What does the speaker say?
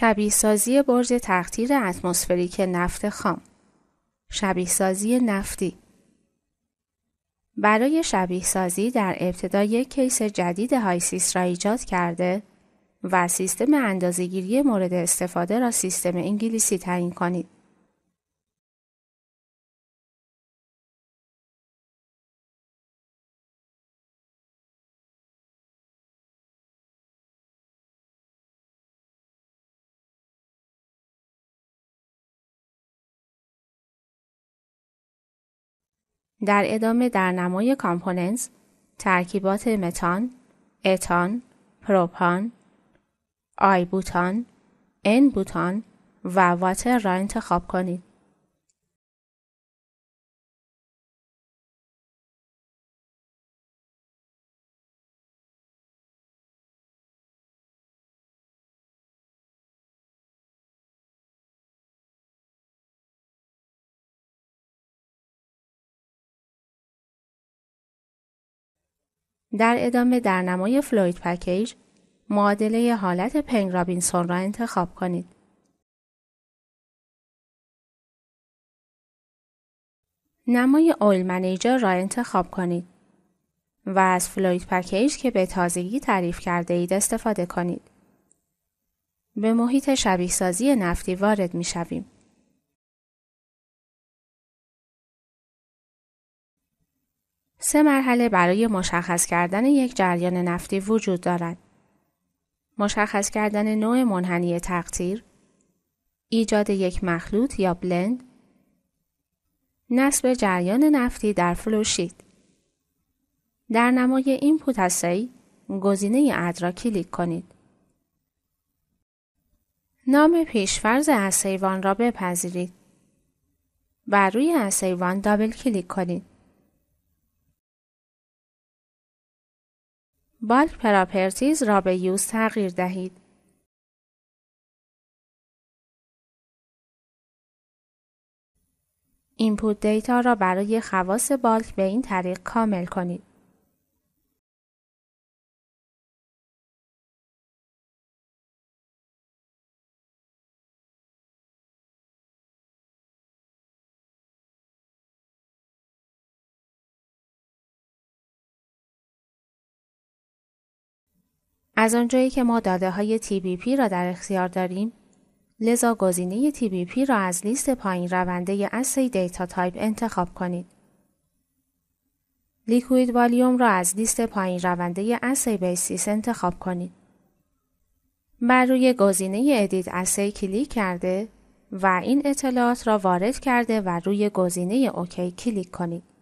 شبیه سازی برج تقطیر اتمسفریک نفت خام شبیه سازی نفتی برای شبیه سازی در ابتدا یک کیس جدید هایسیس را ایجاد کرده و سیستم اندازگیری مورد استفاده را سیستم انگلیسی تعیین کنید. در ادامه در نمای کامپوننس، ترکیبات متان، اتان، پروپان، بوتان، ان بوتان و واتر را انتخاب کنید. در ادامه در نمای فلوید پکیج معادله حالت پنگ رابینسون را انتخاب کنید. نمای اویل منیجر را انتخاب کنید و از فلوید پکیج که به تازگی تعریف کرده اید استفاده کنید. به محیط شبیه سازی نفتی وارد می شویم. سه مرحله برای مشخص کردن یک جریان نفتی وجود دارد. مشخص کردن نوع منحنی تقطیر، ایجاد یک مخلوط یا بلند، نصب جریان نفتی در فلوشید. در نمای این پوتسایی گزینه اد را کلیک کنید. نام پیشفرز اسیوان را بپذیرید. بر روی اسیوان دابل کلیک کنید. بالک پراپرتیز را به یوز تغییر دهید. اینپوت دیتا را برای خواص بالک به این طریق کامل کنید. از آنجایی که ما داده های TBP را در اختیار داریم، لذا گزینه TBP را از لیست پایین رونده اسی دیتا تایپ انتخاب کنید. لیکوید والیوم را از لیست پایین رونده اسی بیسیس انتخاب کنید. بر روی گزینه ادیت اسی کلیک کرده و این اطلاعات را وارد کرده و روی گزینه اوکی کلیک کنید.